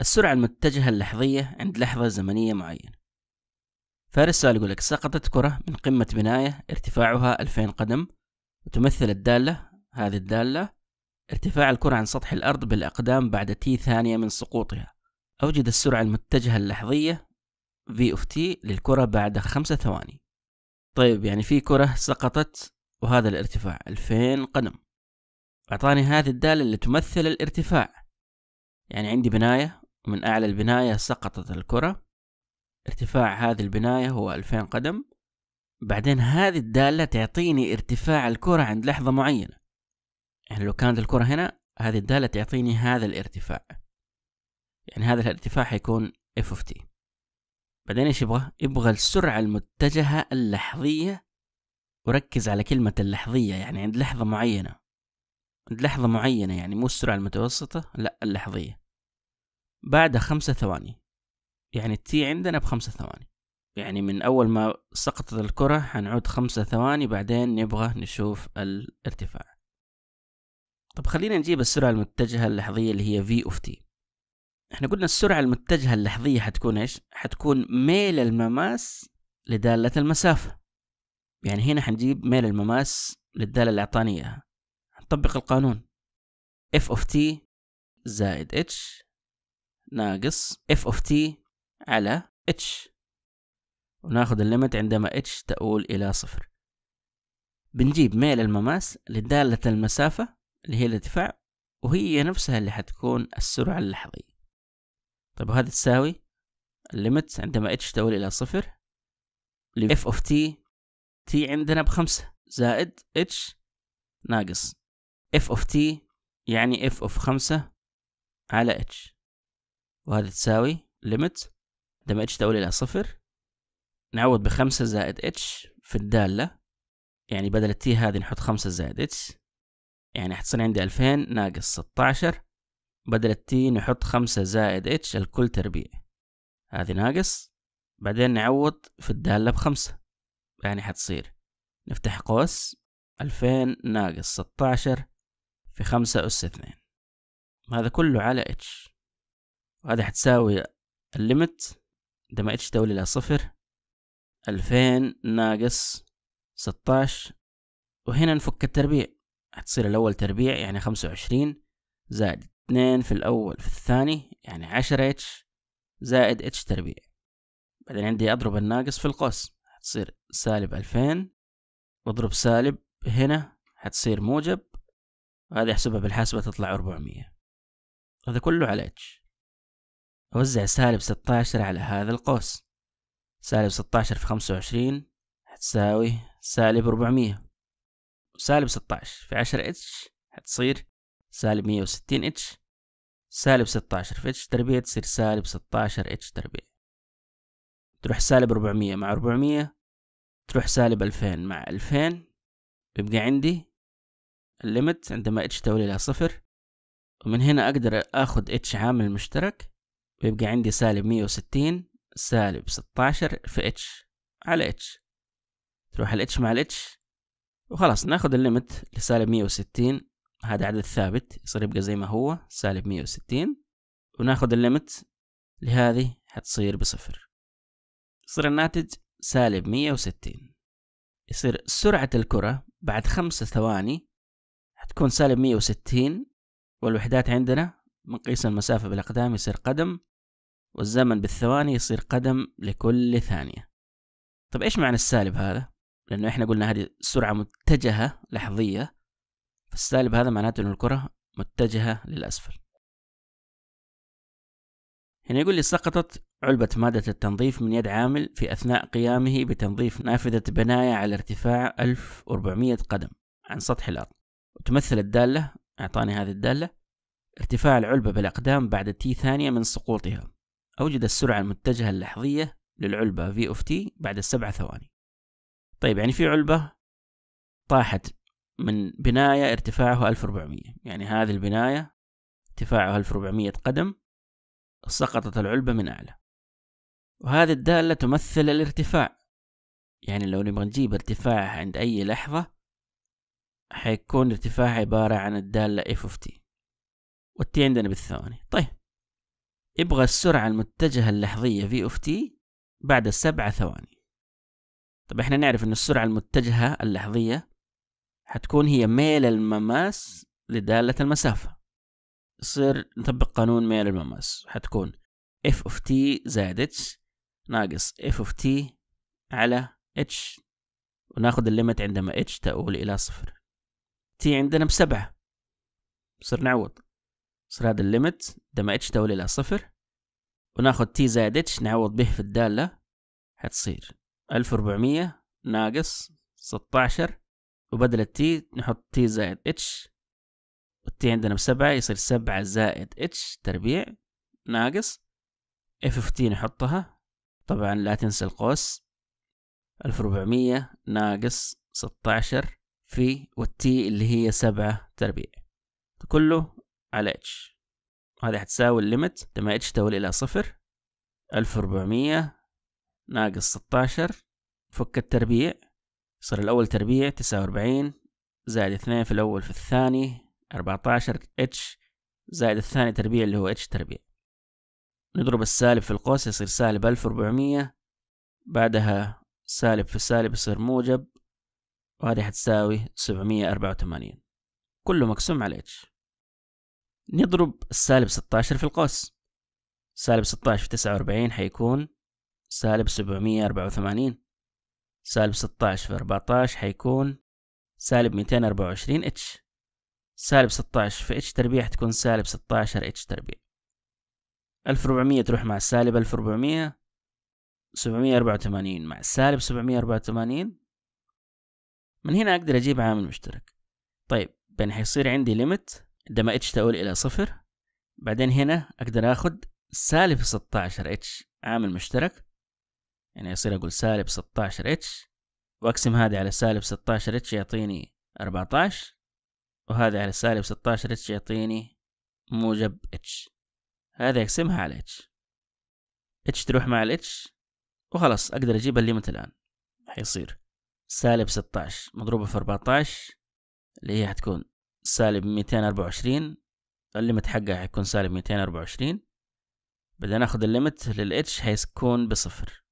السرعة المتجهة اللحظية عند لحظة زمنية معينة فهذا السؤال يقول لك سقطت كرة من قمة بناية ارتفاعها 2000 قدم وتمثل الدالة هذه الدالة ارتفاع الكرة عن سطح الأرض بالأقدام بعد تي ثانية من سقوطها أوجد السرعة المتجهة اللحظية v of t للكرة بعد خمسة ثواني طيب يعني في كرة سقطت وهذا الارتفاع 2000 قدم أعطاني هذه الدالة اللي تمثل الارتفاع يعني عندي بناية من أعلى البناية سقطت الكرة ارتفاع هذه البناية هو 2000 قدم بعدين هذه الدالة تعطيني ارتفاع الكرة عند لحظة معينة يعني لو كانت الكرة هنا هذه الدالة تعطيني هذا الارتفاع يعني هذا الارتفاع حيكون f of t بعدين ايش يبغى؟ يبغى السرعة المتجهة اللحظية وركز على كلمة اللحظية يعني عند لحظة معينة عند لحظة معينة يعني مو السرعة المتوسطة لا اللحظية بعد خمسة ثواني يعني التي عندنا بخمسة ثواني يعني من أول ما سقطت الكرة حنعود خمسة ثواني بعدين نبغى نشوف الارتفاع طب خلينا نجيب السرعة المتجهة اللحظية اللي هي V of t احنا قلنا السرعة المتجهة اللحظية حتكون ايش؟ حتكون ميل المماس لدالة المسافة يعني هنا حنجيب ميل المماس للدالة اللي أعطاني إياها نطبق القانون f of t زائد h ناقص اف اوف تي على اتش وناخذ الليمت عندما اتش تؤول إلى صفر بنجيب ميل المماس لدالة المسافة اللي هي الارتفاع وهي نفسها اللي حتكون السرعة اللحظية طيب وهذا تساوي الليمت عندما اتش تؤول إلى صفر f اوف تي تي عندنا بخمسة زائد اتش ناقص اف اوف تي يعني اف اوف خمسة على اتش وهذا تساوي ليمت لما اتش تؤول إلى صفر نعوض بخمسة زائد اتش في الدالة يعني بدل t هذه نحط خمسة زائد اتش يعني حتصير عندي ألفين ناقص ستاشر بدل t نحط خمسة زائد اتش الكل تربيع هذه ناقص بعدين نعوض في الدالة بخمسة يعني حتصير نفتح قوس ألفين ناقص ستاشر في خمسة أس اثنين هذا كله على اتش وهذا حتساوي الليمت عندما اتش تولي الى صفر ألفين ناقص ستاش وهنا نفك التربيع حتصير الأول تربيع يعني خمسة وعشرين زائد اتنين في الأول في الثاني يعني عشرة اتش زائد اتش تربيع بعدين عندي أضرب الناقص في القوس حتصير سالب ألفين واضرب سالب هنا حتصير موجب وهذه أحسبها بالحاسبة تطلع أربعمية هذا كله على اتش أوزع سالب ستاشر على هذا القوس سالب ستاشر في خمسة وعشرين هتساوي سالب أربعمية وسالب ستاشر في عشرة اتش هتصير سالب مية وستين اتش سالب ستاشر في اتش تربية تصير سالب ستاشر اتش تربية تروح سالب أربعمية مع أربعمية تروح سالب ألفين مع ألفين يبقى عندي الليمت عندما اتش تولي إلى صفر ومن هنا أقدر أخذ اتش عامل مشترك ويبقى عندي سالب مية وستين سالب ستاشر في اتش على اتش تروح الاتش مع الاتش وخلاص ناخد الليمت لسالب مية وستين هذا عدد ثابت يصير يبقى زي ما هو سالب مية وستين وناخد الليمت لهذه حتصير بصفر يصير الناتج سالب مية وستين يصير سرعة الكرة بعد خمس ثواني هتكون سالب مية وستين والوحدات عندنا نقيس المسافة بالأقدام يصير قدم والزمن بالثواني يصير قدم لكل ثانية طب إيش معنى السالب هذا؟ لأنه إحنا قلنا هذه سرعة متجهة لحظية فالسالب هذا معناته أن الكرة متجهة للأسفل هنا يقول لي سقطت علبة مادة التنظيف من يد عامل في أثناء قيامه بتنظيف نافذة بناية على ارتفاع 1400 قدم عن سطح الأرض وتمثل الدالة أعطاني هذه الدالة ارتفاع العلبة بالأقدام بعد تي ثانية من سقوطها أوجد السرعة المتجهة اللحظية للعلبة في اوف تي بعد السبع ثواني طيب يعني في علبة طاحت من بناية ارتفاعها 1400 يعني هذه البناية ارتفاعها 1400 قدم سقطت العلبة من أعلى وهذه الدالة تمثل الارتفاع يعني لو نبغى نجيب ارتفاع عند أي لحظة حيكون ارتفاع عبارة عن الدالة f of t والتي عندنا بالثواني طيب يبغى السرعة المتجهة اللحظية في اوف تي بعد سبعة ثواني طب احنا نعرف ان السرعة المتجهة اللحظية حتكون هي ميل المماس لدالة المسافة يصير نطبق قانون ميل المماس حتكون اف اوف تي زائد اتش ناقص اف اوف تي على اتش وناخذ الليمت عندما اتش تؤول الى صفر تي عندنا بسبعة صرنا نعوض يصير هذا الليمت دم ما اتش تولي الى صفر وناخد تي زائد اتش نعوض به في الدالة حتصير ألف وربعمية ناقص ستاشر وبدل التي نحط تي زائد اتش والتي عندنا بسبعة يصير سبعة زائد اتش تربيع ناقص اف اف تي نحطها طبعا لا تنسى القوس ألف وربعمية ناقص ستاشر في والتي اللي هي سبعة تربيع كله على اتش هذه حتساوي الليمت لما اتش تولي الى صفر ألف وربعمية ناقص ستاشر فك التربيع يصير الأول تربيع تسعة وأربعين زائد اثنين في الأول في الثاني أربعتاشر اتش زائد الثاني تربيع اللي هو اتش تربيع نضرب السالب في القوس يصير سالب ألف وربعمية بعدها سالب في سالب يصير موجب وهذه حتساوي سبعمية أربعة وثمانين كله مقسوم على اتش نضرب السالب 16 في القوس سالب 16 في 49 حيكون سالب 784 سالب 16 في 14 حيكون سالب 224 اتش سالب 16 في اتش تربيع حتكون سالب 16 اتش تربيع 1400 تروح مع السالب 1400 784 مع السالب 784 من هنا أقدر أجيب عامل مشترك طيب بين حيصير عندي ليميت عندما اتش تؤول الى صفر بعدين هنا اقدر اخذ سالب 16 اتش عامل مشترك يعني يصير اقول سالب 16 اتش واقسم هذه على سالب 16 اتش يعطيني 14 وهذا على سالب 16 اتش يعطيني موجب اتش هذا يقسمها على اتش اتش تروح مع الاتش وخلاص اقدر اجيب الليمت الان حيصير سالب 16 مضروبة في 14 اللي هي حتكون سالب 224 الليمت حقها حيكون سالب 224 بعدين ناخذ الليمت للاتش حيكون بصفر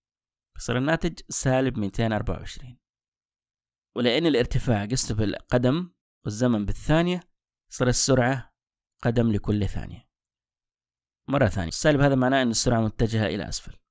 بصير الناتج سالب 224 ولأن الارتفاع قسته بالقدم والزمن بالثانية صار السرعة قدم لكل ثانية مرة ثانية السالب هذا معناه أن السرعة متجهة إلى أسفل